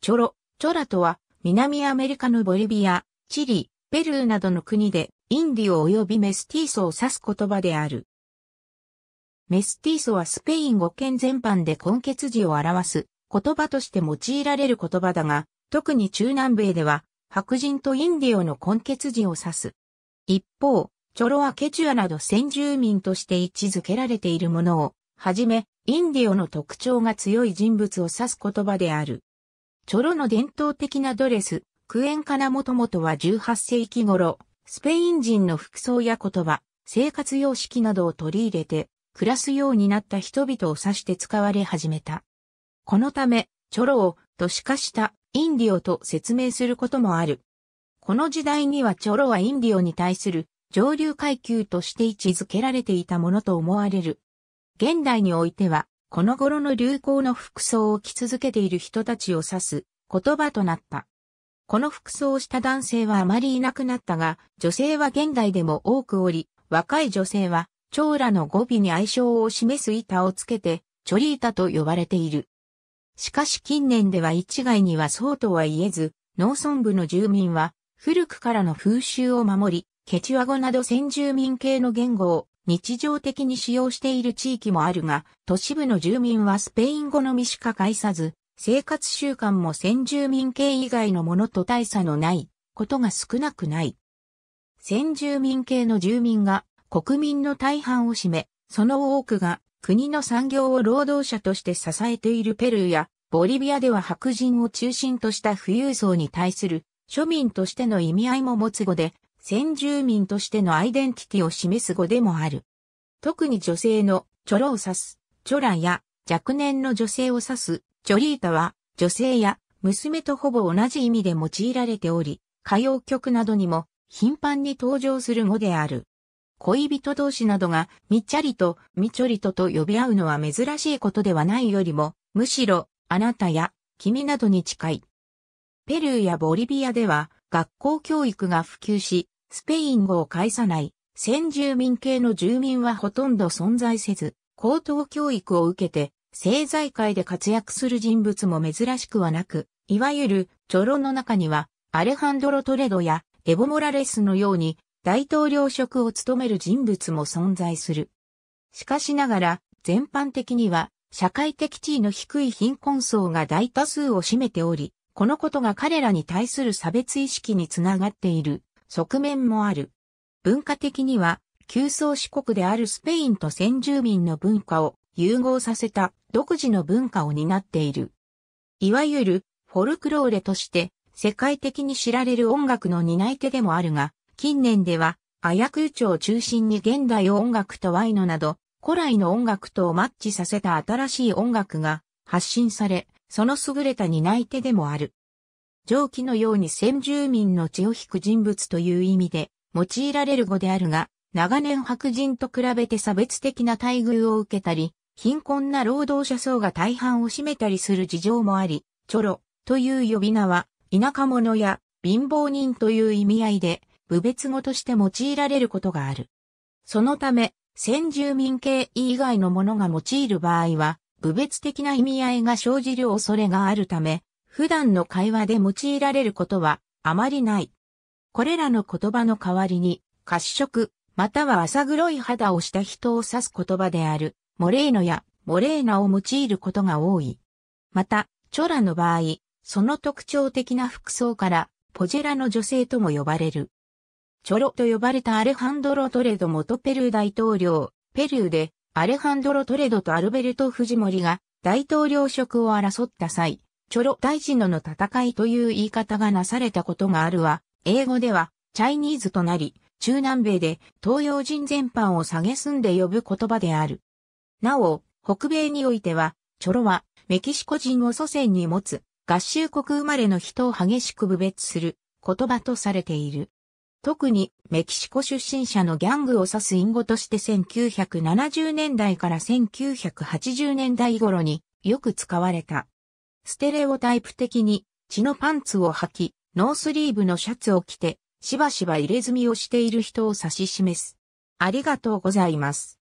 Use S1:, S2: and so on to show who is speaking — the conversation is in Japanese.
S1: チョロ、チョラとは、南アメリカのボリビア、チリ、ペルーなどの国で、インディオ及びメスティーソを指す言葉である。メスティーソはスペイン語圏全般で根血字を表す言葉として用いられる言葉だが、特に中南米では白人とインディオの根血字を指す。一方、チョロはケチュアなど先住民として位置づけられているものを、はじめ、インディオの特徴が強い人物を指す言葉である。チョロの伝統的なドレス、クエンカナもともとは18世紀頃、スペイン人の服装や言葉、生活様式などを取り入れて、暮らすようになった人々を指して使われ始めた。このため、チョロを都市化したインディオと説明することもある。この時代にはチョロはインディオに対する上流階級として位置づけられていたものと思われる。現代においてはこの頃の流行の服装を着続けている人たちを指す言葉となった。この服装をした男性はあまりいなくなったが、女性は現代でも多くおり、若い女性は、長羅の語尾に愛称を示す板をつけて、チョリータと呼ばれている。しかし近年では一概にはそうとは言えず、農村部の住民は、古くからの風習を守り、ケチワ語など先住民系の言語を日常的に使用している地域もあるが、都市部の住民はスペイン語のみしか介さず、生活習慣も先住民系以外のものと大差のないことが少なくない。先住民系の住民が国民の大半を占め、その多くが国の産業を労働者として支えているペルーやボリビアでは白人を中心とした富裕層に対する庶民としての意味合いも持つ語で、先住民としてのアイデンティティを示す語でもある。特に女性のチョロを指す、チョラや若年の女性を指す、チョリータは女性や娘とほぼ同じ意味で用いられており、歌謡曲などにも頻繁に登場する語である。恋人同士などがみっちゃりとみちょりとと呼び合うのは珍しいことではないよりも、むしろあなたや君などに近い。ペルーやボリビアでは学校教育が普及し、スペイン語を介さない、先住民系の住民はほとんど存在せず、高等教育を受けて、政財界で活躍する人物も珍しくはなく、いわゆる、チョロの中には、アレハンドロ・トレドや、エボ・モラレスのように、大統領職を務める人物も存在する。しかしながら、全般的には、社会的地位の低い貧困層が大多数を占めており、このことが彼らに対する差別意識につながっている。側面もある。文化的には、旧宗主国であるスペインと先住民の文化を融合させた独自の文化を担っている。いわゆるフォルクローレとして世界的に知られる音楽の担い手でもあるが、近年では、アヤ空調を中心に現代音楽とワイノなど、古来の音楽とをマッチさせた新しい音楽が発信され、その優れた担い手でもある。上記のように先住民の血を引く人物という意味で用いられる語であるが、長年白人と比べて差別的な待遇を受けたり、貧困な労働者層が大半を占めたりする事情もあり、チョロという呼び名は、田舎者や貧乏人という意味合いで、部別語として用いられることがある。そのため、先住民系以外のものが用いる場合は、部別的な意味合いが生じる恐れがあるため、普段の会話で用いられることはあまりない。これらの言葉の代わりに、褐色、または浅黒い肌をした人を指す言葉である、モレーノやモレーナを用いることが多い。また、チョラの場合、その特徴的な服装から、ポジェラの女性とも呼ばれる。チョロと呼ばれたアレハンドロ・トレド元ペルー大統領、ペルーで、アレハンドロ・トレドとアルベルト・フジモリが大統領職を争った際、チョロ大地のの戦いという言い方がなされたことがあるは、英語では、チャイニーズとなり、中南米で東洋人全般を蔑んで呼ぶ言葉である。なお、北米においては、チョロはメキシコ人を祖先に持つ合衆国生まれの人を激しく侮蔑する言葉とされている。特にメキシコ出身者のギャングを指す隠語として1970年代から1980年代頃によく使われた。ステレオタイプ的に、血のパンツを履き、ノースリーブのシャツを着て、しばしば入れ墨をしている人を指し示す。ありがとうございます。